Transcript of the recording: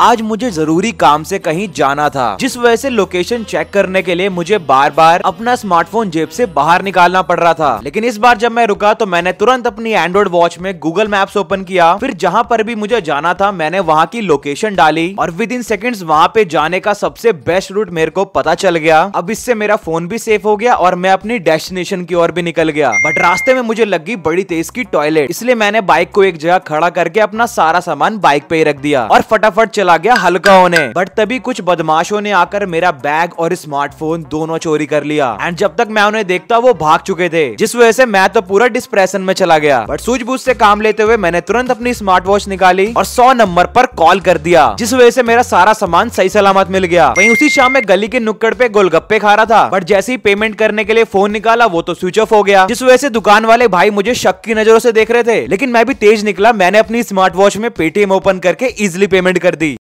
आज मुझे जरूरी काम से कहीं जाना था जिस वजह से लोकेशन चेक करने के लिए मुझे बार बार अपना स्मार्टफोन जेब से बाहर निकालना पड़ रहा था लेकिन इस बार जब मैं रुका तो मैंने तुरंत अपनी एंड्रॉइड वॉच में गूगल मैप्स ओपन किया फिर जहाँ पर भी मुझे जाना था मैंने वहाँ की लोकेशन डाली और विद इन सेकेंड वहाँ पे जाने का सबसे बेस्ट रूट मेरे को पता चल गया अब इससे मेरा फोन भी सेफ हो गया और मैं अपनी डेस्टिनेशन की ओर भी निकल गया बट रास्ते में मुझे लग गई बड़ी तेज की टॉयलेट इसलिए मैंने बाइक को एक जगह खड़ा करके अपना सारा सामान बाइक पे ही रख दिया और फटाफट चला गया हल्का होने बट तभी कुछ बदमाशों ने आकर मेरा बैग और स्मार्टफोन दोनों चोरी कर लिया एंड जब तक मैं उन्हें देखता वो भाग चुके थे जिस वजह से मैं तो पूरा डिस्प्रेशन में चला गया बट सूझबूझ से काम लेते हुए मैंने तुरंत अपनी स्मार्ट वॉच निकाली और सौ नंबर पर कॉल कर दिया जिस वजह से मेरा सारा सामान सही सलामत मिल गया वही उसी शाम में गली के नुक्कड़ पे गोलगप्पे खा रहा था बट जैसे ही पेमेंट करने के लिए फोन निकाला वो तो स्विच ऑफ हो गया जिस वजह से दुकान वाले भाई मुझे शक की नजरों से देख रहे थे लेकिन मैं भी तेज निकला मैंने अपनी स्मार्ट वॉच में पेटीएम ओपन करके इजिली पेमेंट कर दी